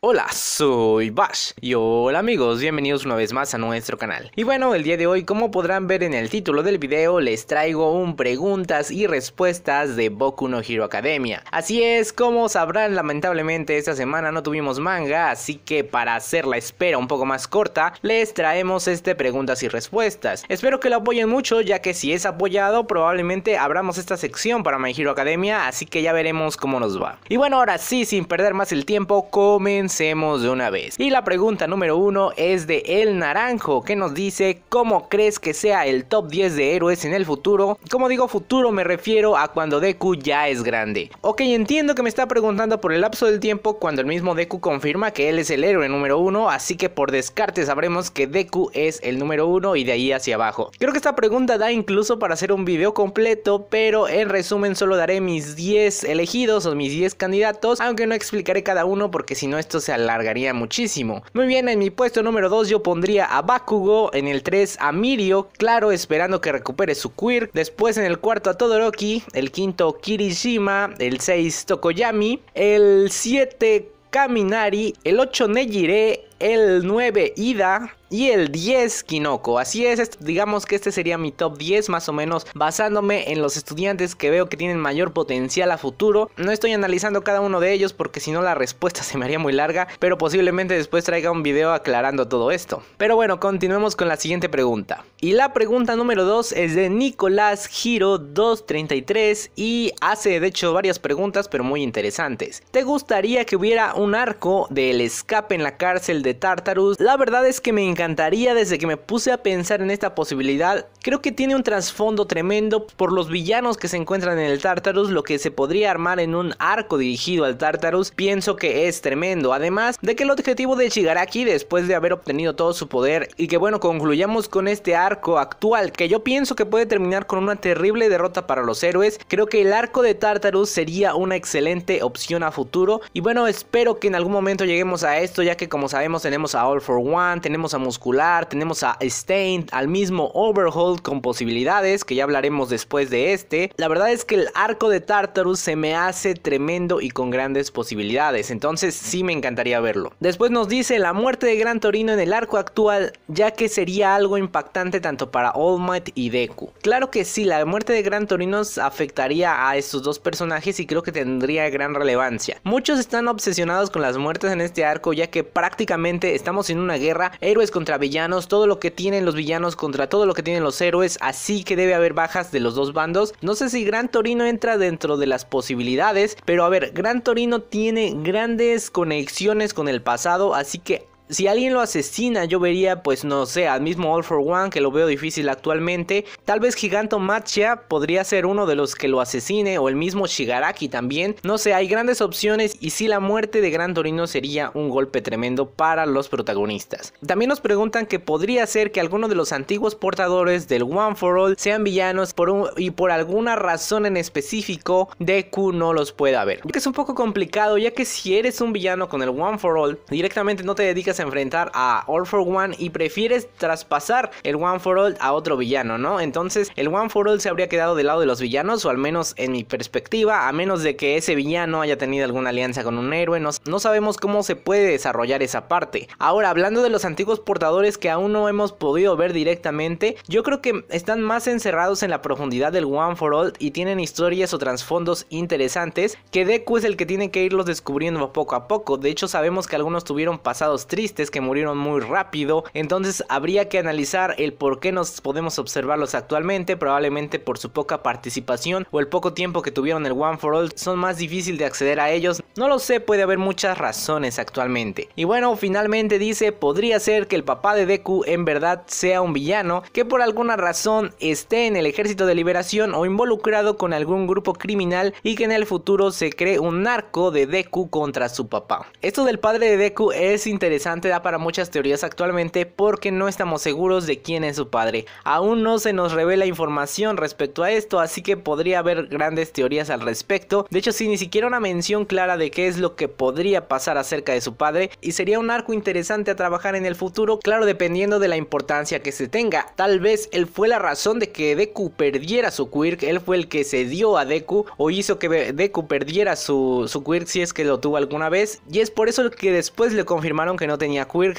Hola, soy Bash y hola amigos, bienvenidos una vez más a nuestro canal. Y bueno, el día de hoy como podrán ver en el título del video les traigo un preguntas y respuestas de Boku no Hero Academia. Así es, como sabrán lamentablemente esta semana no tuvimos manga, así que para hacer la espera un poco más corta les traemos este preguntas y respuestas. Espero que lo apoyen mucho ya que si es apoyado probablemente abramos esta sección para My Hero Academia, así que ya veremos cómo nos va. Y bueno, ahora sí, sin perder más el tiempo, comenzamos comencemos de una vez. Y la pregunta número uno es de El Naranjo, que nos dice ¿Cómo crees que sea el top 10 de héroes en el futuro? Como digo futuro me refiero a cuando Deku ya es grande. Ok, entiendo que me está preguntando por el lapso del tiempo cuando el mismo Deku confirma que él es el héroe número uno, así que por descarte sabremos que Deku es el número uno y de ahí hacia abajo. Creo que esta pregunta da incluso para hacer un video completo, pero en resumen solo daré mis 10 elegidos o mis 10 candidatos, aunque no explicaré cada uno porque si no esto se alargaría muchísimo. Muy bien, en mi puesto número 2 yo pondría a Bakugo, en el 3 a Mirio, claro, esperando que recupere su quirk, después en el cuarto a Todoroki, el quinto Kirishima, el 6 Tokoyami, el 7 Kaminari, el 8 Nejire, el 9 Ida y el 10 Kinoko. Así es, digamos que este sería mi top 10 más o menos basándome en los estudiantes que veo que tienen mayor potencial a futuro. No estoy analizando cada uno de ellos porque si no la respuesta se me haría muy larga, pero posiblemente después traiga un video aclarando todo esto. Pero bueno, continuemos con la siguiente pregunta. Y la pregunta número 2 es de Nicolás Giro 233 y hace de hecho varias preguntas pero muy interesantes. ¿Te gustaría que hubiera un arco del escape en la cárcel de Tartarus. La verdad es que me encantaría desde que me puse a pensar en esta posibilidad. Creo que tiene un trasfondo tremendo por los villanos que se encuentran en el Tartarus, lo que se podría armar en un arco dirigido al Tartarus, pienso que es tremendo. Además de que el objetivo de Shigaraki después de haber obtenido todo su poder y que bueno, concluyamos con este arco actual que yo pienso que puede terminar con una terrible derrota para los héroes, creo que el arco de Tartarus sería una excelente opción a futuro y bueno, espero que en algún momento lleguemos a esto ya que como sabemos tenemos a All for One, tenemos a Muscular, tenemos a Stain, al mismo Overhaul con posibilidades, que ya hablaremos después de este. La verdad es que el arco de Tartarus se me hace tremendo y con grandes posibilidades, entonces sí me encantaría verlo. Después nos dice la muerte de Gran Torino en el arco actual, ya que sería algo impactante tanto para All Might y Deku. Claro que sí, la muerte de Gran Torino afectaría a estos dos personajes y creo que tendría gran relevancia. Muchos están obsesionados con las muertes en este arco ya que prácticamente estamos en una guerra, héroes contra villanos, todo lo que tienen los villanos contra todo lo que tienen los héroes, así que debe haber bajas de los dos bandos. No sé si Gran Torino entra dentro de las posibilidades, pero a ver, Gran Torino tiene grandes conexiones con el pasado, así que si alguien lo asesina, yo vería, pues no sé, al mismo All for One, que lo veo difícil actualmente. Tal vez Giganto Machia podría ser uno de los que lo asesine, o el mismo Shigaraki también. No sé, hay grandes opciones y si la muerte de Gran Torino sería un golpe tremendo para los protagonistas. También nos preguntan que podría ser que alguno de los antiguos portadores del One for All sean villanos por y por alguna razón en específico Deku no los pueda ver. Que es un poco complicado ya que si eres un villano con el One for All directamente no te dedicas enfrentar a All for One y prefieres traspasar el One for All a otro villano, ¿no? Entonces el One for All se habría quedado del lado de los villanos, o al menos en mi perspectiva, a menos de que ese villano haya tenido alguna alianza con un héroe, no, no sabemos cómo se puede desarrollar esa parte. Ahora, hablando de los antiguos portadores que aún no hemos podido ver directamente, yo creo que están más encerrados en la profundidad del One for All y tienen historias o trasfondos interesantes que Deku es el que tiene que irlos descubriendo poco a poco. De hecho, sabemos que algunos tuvieron pasados tristes que murieron muy rápido. Entonces habría que analizar el por qué nos podemos observarlos actualmente, probablemente por su poca participación o el poco tiempo que tuvieron el One for All, son más difícil de acceder a ellos. No lo sé, puede haber muchas razones actualmente. Y bueno, finalmente dice, podría ser que el papá de Deku en verdad sea un villano que por alguna razón esté en el ejército de liberación o involucrado con algún grupo criminal y que en el futuro se cree un narco de Deku contra su papá. Esto del padre de Deku es interesante da para muchas teorías actualmente porque no estamos seguros de quién es su padre. Aún no se nos revela información respecto a esto, así que podría haber grandes teorías al respecto. De hecho, sin ni siquiera una mención clara de qué es lo que podría pasar acerca de su padre y sería un arco interesante a trabajar en el futuro, claro, dependiendo de la importancia que se tenga. Tal vez él fue la razón de que Deku perdiera su quirk, él fue el que se dio a Deku o hizo que Deku perdiera su, su quirk si es que lo tuvo alguna vez y es por eso que después le confirmaron que no tenía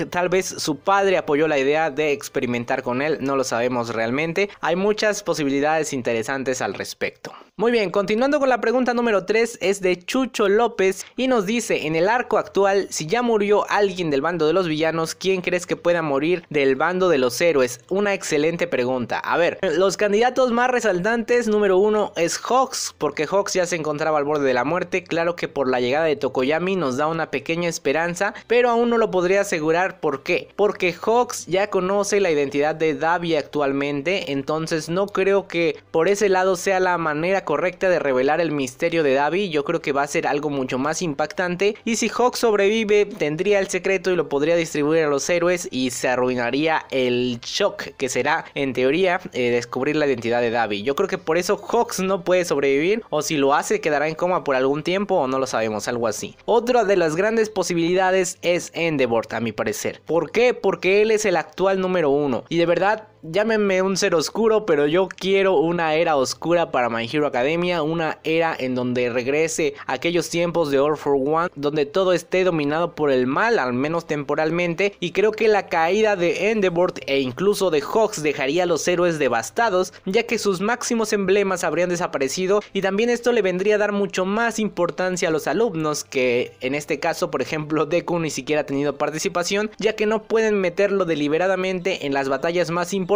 tal vez su padre apoyó la idea de experimentar con él, no lo sabemos realmente. Hay muchas posibilidades interesantes al respecto. Muy bien, continuando con la pregunta número 3 es de Chucho López y nos dice, en el arco actual, si ya murió alguien del bando de los villanos, ¿quién crees que pueda morir del bando de los héroes? Una excelente pregunta. A ver, los candidatos más resaltantes, número 1 es Hawks, porque Hawks ya se encontraba al borde de la muerte, claro que por la llegada de Tokoyami nos da una pequeña esperanza, pero aún no lo podría asegurar por qué, porque Hawks ya conoce la identidad de Davi actualmente, entonces no creo que por ese lado sea la manera correcta de revelar el misterio de Davi, yo creo que va a ser algo mucho más impactante. Y si Hawks sobrevive, tendría el secreto y lo podría distribuir a los héroes y se arruinaría el shock que será, en teoría, eh, descubrir la identidad de Davi. Yo creo que por eso Hawks no puede sobrevivir o si lo hace quedará en coma por algún tiempo o no lo sabemos, algo así. Otra de las grandes posibilidades es Endeavor, a mi parecer. ¿Por qué? Porque él es el actual número uno y de verdad Llámenme un ser oscuro, pero yo quiero una era oscura para My Hero Academia, una era en donde regrese aquellos tiempos de All for One, donde todo esté dominado por el mal, al menos temporalmente, y creo que la caída de Endeavor e incluso de Hawks dejaría a los héroes devastados, ya que sus máximos emblemas habrían desaparecido, y también esto le vendría a dar mucho más importancia a los alumnos, que en este caso, por ejemplo, Deku ni siquiera ha tenido participación, ya que no pueden meterlo deliberadamente en las batallas más importantes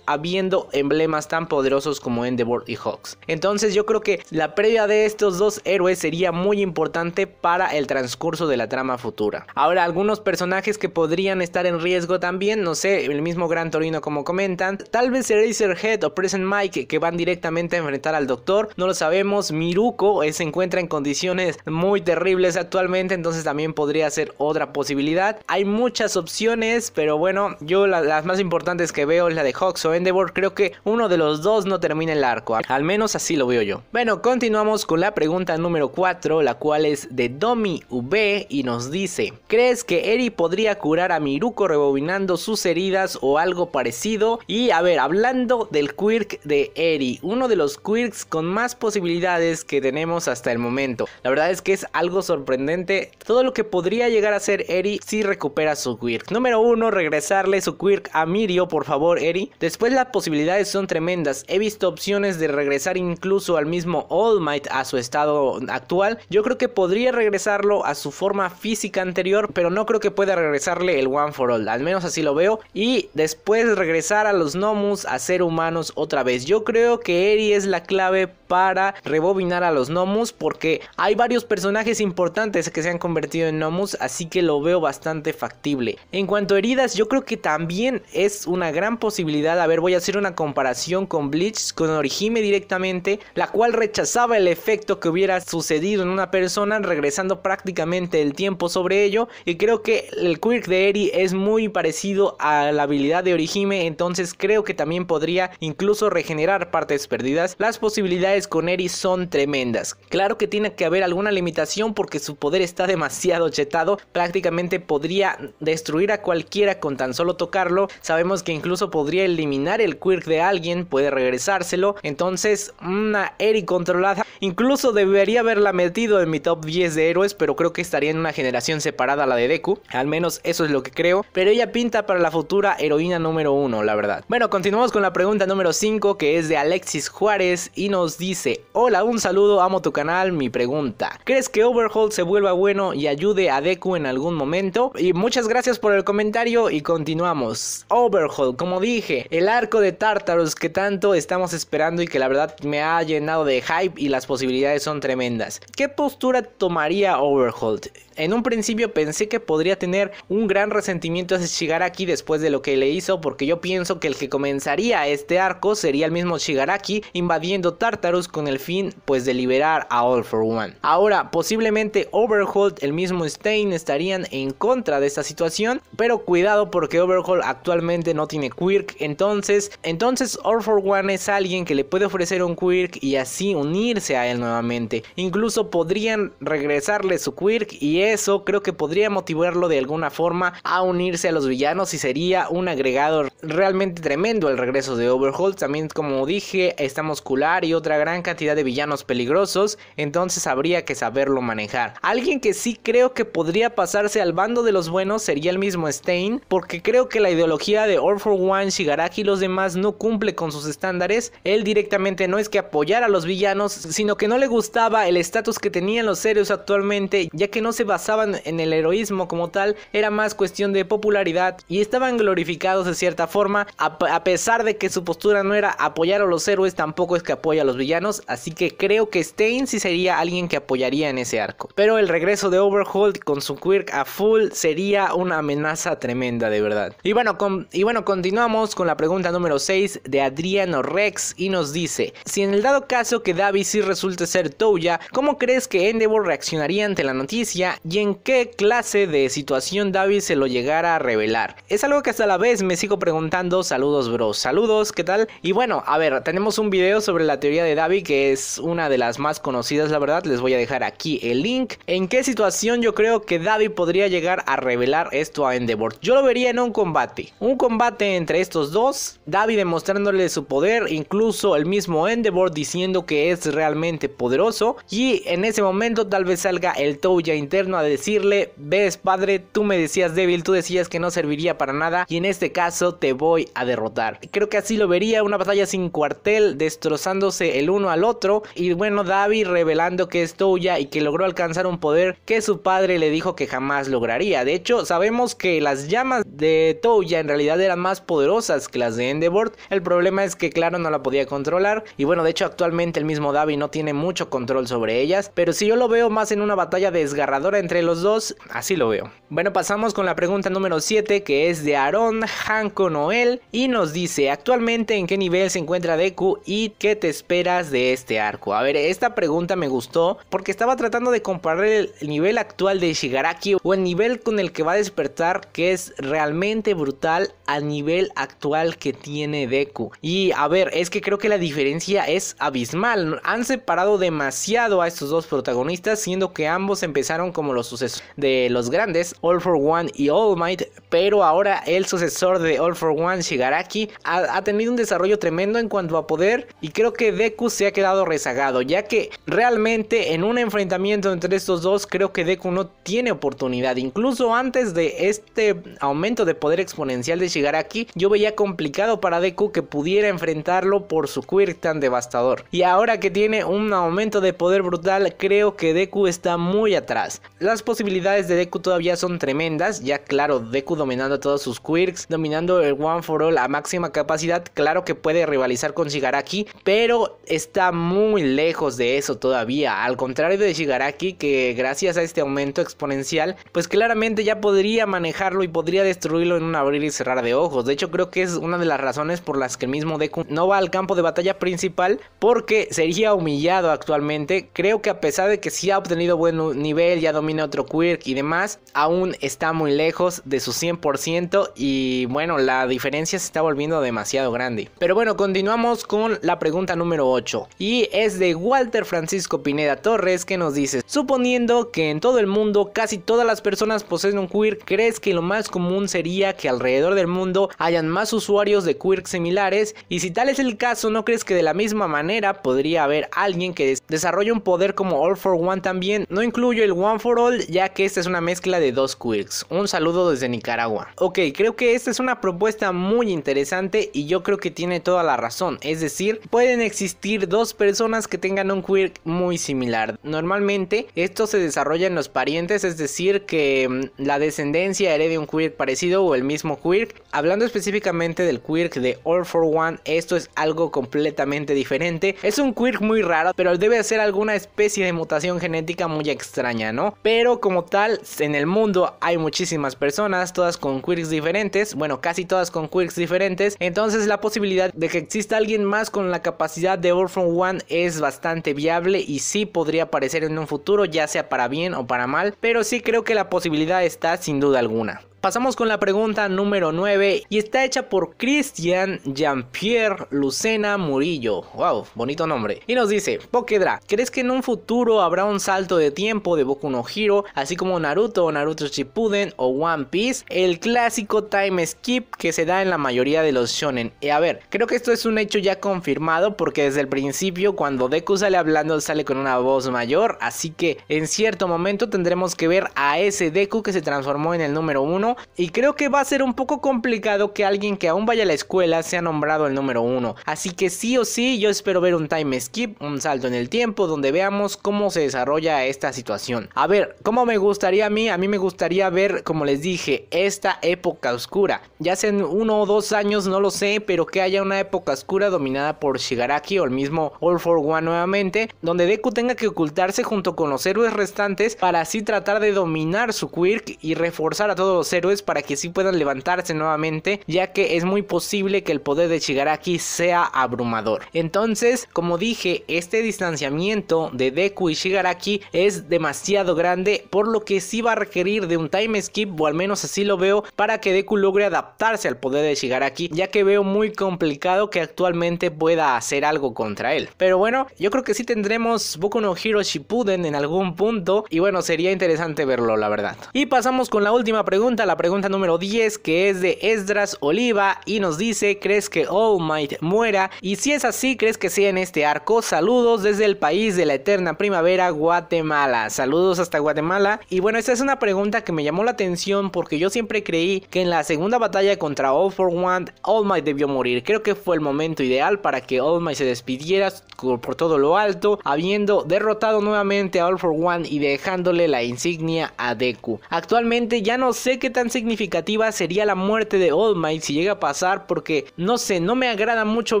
habiendo emblemas tan poderosos como Endeavor y Hawks. Entonces yo creo que la previa de estos dos héroes sería muy importante para el transcurso de la trama futura. Ahora, algunos personajes que podrían estar en riesgo también, no sé, el mismo Gran Torino como comentan, tal vez head o Present Mike que van directamente a enfrentar al Doctor, no lo sabemos, Miruko eh, se encuentra en condiciones muy terribles actualmente, entonces también podría ser otra posibilidad. Hay muchas opciones, pero bueno, yo las más importantes que veo o la de Hawks o Endeavor, creo que uno de los dos no termina el arco. Al menos así lo veo yo. Bueno, continuamos con la pregunta número 4, la cual es de Domi V y nos dice, ¿crees que Eri podría curar a Miruko rebobinando sus heridas o algo parecido? Y a ver, hablando del quirk de Eri, uno de los quirks con más posibilidades que tenemos hasta el momento. La verdad es que es algo sorprendente todo lo que podría llegar a ser Eri si recupera su quirk. Número 1, regresarle su quirk a Mirio, por favor Después las posibilidades son tremendas. He visto opciones de regresar incluso al mismo All Might a su estado actual. Yo creo que podría regresarlo a su forma física anterior, pero no creo que pueda regresarle el One for All. Al menos así lo veo. Y después regresar a los Nomus a ser humanos otra vez. Yo creo que Eri es la clave para rebobinar a los Nomus porque hay varios personajes importantes que se han convertido en Nomus, así que lo veo bastante factible. En cuanto a heridas, yo creo que también es una gran posibilidad, a ver, voy a hacer una comparación con Bleach, con Orihime directamente, la cual rechazaba el efecto que hubiera sucedido en una persona, regresando prácticamente el tiempo sobre ello, y creo que el quirk de Eri es muy parecido a la habilidad de Orihime, entonces creo que también podría incluso regenerar partes perdidas. Las posibilidades con Eri son tremendas. Claro que tiene que haber alguna limitación porque su poder está demasiado chetado, prácticamente podría destruir a cualquiera con tan solo tocarlo. Sabemos que incluso podría eliminar el quirk de alguien, puede regresárselo. Entonces, una Eri controlada. Incluso debería haberla metido en mi top 10 de héroes, pero creo que estaría en una generación separada a la de Deku. Al menos eso es lo que creo. Pero ella pinta para la futura heroína número 1, la verdad. Bueno, continuamos con la pregunta número 5, que es de Alexis Juárez y nos dice dice, hola, un saludo, amo tu canal, mi pregunta, ¿crees que Overhaul se vuelva bueno y ayude a Deku en algún momento? Y muchas gracias por el comentario y continuamos. Overhaul, como dije, el arco de Tartarus que tanto estamos esperando y que la verdad me ha llenado de hype y las posibilidades son tremendas. ¿Qué postura tomaría Overhaul? En un principio pensé que podría tener un gran resentimiento hacia Shigaraki después de lo que le hizo porque yo pienso que el que comenzaría este arco sería el mismo Shigaraki invadiendo Tartarus con el fin pues de liberar a All for One. Ahora posiblemente Overhaul, el mismo Stain estarían en contra de esta situación, pero cuidado porque Overhaul actualmente no tiene Quirk, entonces, entonces All for One es alguien que le puede ofrecer un Quirk y así unirse a él nuevamente. Incluso podrían regresarle su Quirk y eso creo que podría motivarlo de alguna forma a unirse a los villanos y sería un agregador realmente tremendo el regreso de Overhaul. También como dije, está muscular y otra gran gran cantidad de villanos peligrosos, entonces habría que saberlo manejar. Alguien que sí creo que podría pasarse al bando de los buenos sería el mismo stain porque creo que la ideología de All for One, Shigaraki y los demás no cumple con sus estándares. Él directamente no es que apoyara a los villanos, sino que no le gustaba el estatus que tenían los héroes actualmente, ya que no se basaban en el heroísmo como tal, era más cuestión de popularidad y estaban glorificados de cierta forma, a, a pesar de que su postura no era apoyar a los héroes, tampoco es que apoya a los villanos así que creo que Stain sí sería alguien que apoyaría en ese arco. Pero el regreso de Overhaul con su quirk a full sería una amenaza tremenda de verdad. Y bueno, y bueno continuamos con la pregunta número 6 de Adriano Rex y nos dice, si en el dado caso que Davi sí resulte ser Toya, ¿cómo crees que Endeavor reaccionaría ante la noticia y en qué clase de situación Davi se lo llegara a revelar? Es algo que hasta la vez me sigo preguntando, saludos bro, saludos, ¿qué tal? Y bueno, a ver, tenemos un video sobre la teoría de Gaby, que es una de las más conocidas, la verdad. Les voy a dejar aquí el link. ¿En qué situación yo creo que Davi podría llegar a revelar esto a Endeavor? Yo lo vería en un combate. Un combate entre estos dos. Davi demostrándole su poder, incluso el mismo Endeavor diciendo que es realmente poderoso. Y en ese momento tal vez salga el Touya interno a decirle, ves padre, tú me decías débil, tú decías que no serviría para nada y en este caso te voy a derrotar. Creo que así lo vería, una batalla sin cuartel, destrozándose el uno al otro y bueno, Davi revelando que es Touya y que logró alcanzar un poder que su padre le dijo que jamás lograría. De hecho, sabemos que las llamas de Touya en realidad eran más poderosas que las de Endeavor. El problema es que claro, no la podía controlar y bueno, de hecho actualmente el mismo Davi no tiene mucho control sobre ellas, pero si yo lo veo más en una batalla desgarradora entre los dos, así lo veo. Bueno, pasamos con la pregunta número 7 que es de Aaron Hanko Noel y nos dice actualmente en qué nivel se encuentra Deku y qué te espera de este arco? A ver, esta pregunta me gustó porque estaba tratando de comparar el nivel actual de Shigaraki o el nivel con el que va a despertar que es realmente brutal a nivel actual que tiene Deku. Y a ver, es que creo que la diferencia es abismal. Han separado demasiado a estos dos protagonistas siendo que ambos empezaron como los sucesores de los grandes, All for One y All Might, pero ahora el sucesor de All for One, Shigaraki, ha tenido un desarrollo tremendo en cuanto a poder y creo que Deku se ha quedado rezagado, ya que realmente en un enfrentamiento entre estos dos creo que Deku no tiene oportunidad. Incluso antes de este aumento de poder exponencial de Shigaraki, yo veía complicado para Deku que pudiera enfrentarlo por su quirk tan devastador. Y ahora que tiene un aumento de poder brutal, creo que Deku está muy atrás. Las posibilidades de Deku todavía son tremendas, ya claro, Deku dominando todos sus quirks, dominando el One for All a máxima capacidad, claro que puede rivalizar con Shigaraki, pero es está muy lejos de eso todavía, al contrario de Shigaraki que gracias a este aumento exponencial pues claramente ya podría manejarlo y podría destruirlo en un abrir y cerrar de ojos, de hecho creo que es una de las razones por las que el mismo Deku no va al campo de batalla principal porque sería humillado actualmente, creo que a pesar de que sí ha obtenido buen nivel, ya domina otro quirk y demás, aún está muy lejos de su 100% y bueno la diferencia se está volviendo demasiado grande. Pero bueno continuamos con la pregunta número 8 y es de Walter Francisco Pineda Torres que nos dice, suponiendo que en todo el mundo casi todas las personas poseen un queer, ¿crees que lo más común sería que alrededor del mundo hayan más usuarios de Quirks similares? Y si tal es el caso, ¿no crees que de la misma manera podría haber alguien que desarrolle un poder como All for One también? No incluyo el One for All ya que esta es una mezcla de dos quirks. Un saludo desde Nicaragua. Ok, creo que esta es una propuesta muy interesante y yo creo que tiene toda la razón. Es decir, pueden existir dos personas que tengan un quirk muy similar. Normalmente esto se desarrolla en los parientes, es decir, que mm, la descendencia herede un quirk parecido o el mismo quirk. Hablando específicamente del quirk de All for One, esto es algo completamente diferente. Es un quirk muy raro, pero debe ser alguna especie de mutación genética muy extraña, ¿no? Pero como tal, en el mundo hay muchísimas personas, todas con quirks diferentes, bueno, casi todas con quirks diferentes, entonces la posibilidad de que exista alguien más con la capacidad de All from One es bastante viable y sí podría aparecer en un futuro, ya sea para bien o para mal, pero sí creo que la posibilidad está sin duda alguna. Pasamos con la pregunta número 9 y está hecha por Christian Jean-Pierre Lucena Murillo. Wow, bonito nombre. Y nos dice, Pokedra, ¿crees que en un futuro habrá un salto de tiempo de Boku no Hero, así como Naruto o Naruto Shippuden o One Piece? El clásico time skip que se da en la mayoría de los shonen. Y a ver, creo que esto es un hecho ya confirmado porque desde el principio cuando Deku sale hablando sale con una voz mayor, así que en cierto momento tendremos que ver a ese Deku que se transformó en el número 1 y creo que va a ser un poco complicado que alguien que aún vaya a la escuela sea nombrado el número uno. Así que sí o sí, yo espero ver un time skip, un salto en el tiempo donde veamos cómo se desarrolla esta situación. A ver, ¿cómo me gustaría a mí? A mí me gustaría ver, como les dije, esta época oscura. Ya sean uno o dos años, no lo sé, pero que haya una época oscura dominada por Shigaraki o el mismo All for One nuevamente, donde Deku tenga que ocultarse junto con los héroes restantes para así tratar de dominar su quirk y reforzar a todos los héroes para que sí puedan levantarse nuevamente, ya que es muy posible que el poder de Shigaraki sea abrumador. Entonces, como dije, este distanciamiento de Deku y Shigaraki es demasiado grande, por lo que sí va a requerir de un time skip, o al menos así lo veo, para que Deku logre adaptarse al poder de Shigaraki, ya que veo muy complicado que actualmente pueda hacer algo contra él. Pero bueno, yo creo que sí tendremos Boku no Hero Shippuden en algún punto, y bueno, sería interesante verlo, la verdad. Y pasamos con la última pregunta, la pregunta número 10 que es de Esdras Oliva y nos dice, ¿crees que All Might muera? Y si es así, ¿crees que sea en este arco? Saludos desde el país de la eterna primavera, Guatemala. Saludos hasta Guatemala. Y bueno, esta es una pregunta que me llamó la atención porque yo siempre creí que en la segunda batalla contra All For One, All Might debió morir. Creo que fue el momento ideal para que All Might se despidiera por todo lo alto, habiendo derrotado nuevamente a All For One y dejándole la insignia a Deku. Actualmente ya no sé qué tal significativa sería la muerte de All Might si llega a pasar porque no sé, no me agrada mucho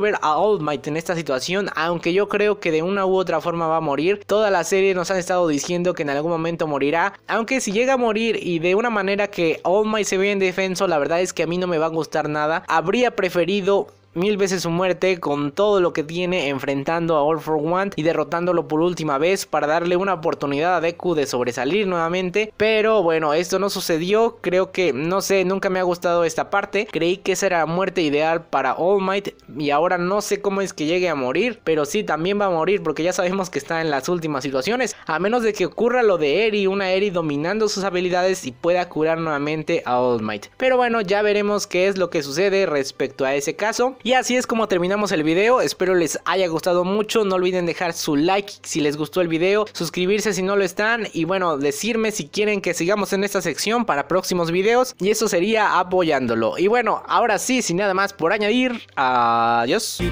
ver a All Might en esta situación, aunque yo creo que de una u otra forma va a morir. Toda la serie nos han estado diciendo que en algún momento morirá, aunque si llega a morir y de una manera que All Might se ve en defenso, la verdad es que a mí no me va a gustar nada. Habría preferido mil veces su muerte con todo lo que tiene enfrentando a All for One y derrotándolo por última vez para darle una oportunidad a Deku de sobresalir nuevamente. Pero bueno, esto no sucedió, creo que no sé, nunca me ha gustado esta parte. Creí que esa era la muerte ideal para All Might y ahora no sé cómo es que llegue a morir, pero sí también va a morir porque ya sabemos que está en las últimas situaciones, a menos de que ocurra lo de Eri, una Eri dominando sus habilidades y pueda curar nuevamente a All Might. Pero bueno, ya veremos qué es lo que sucede respecto a ese caso. Y así es como terminamos el video, espero les haya gustado mucho, no olviden dejar su like si les gustó el video, suscribirse si no lo están y bueno, decirme si quieren que sigamos en esta sección para próximos videos y eso sería apoyándolo. Y bueno, ahora sí, sin nada más por añadir, adiós.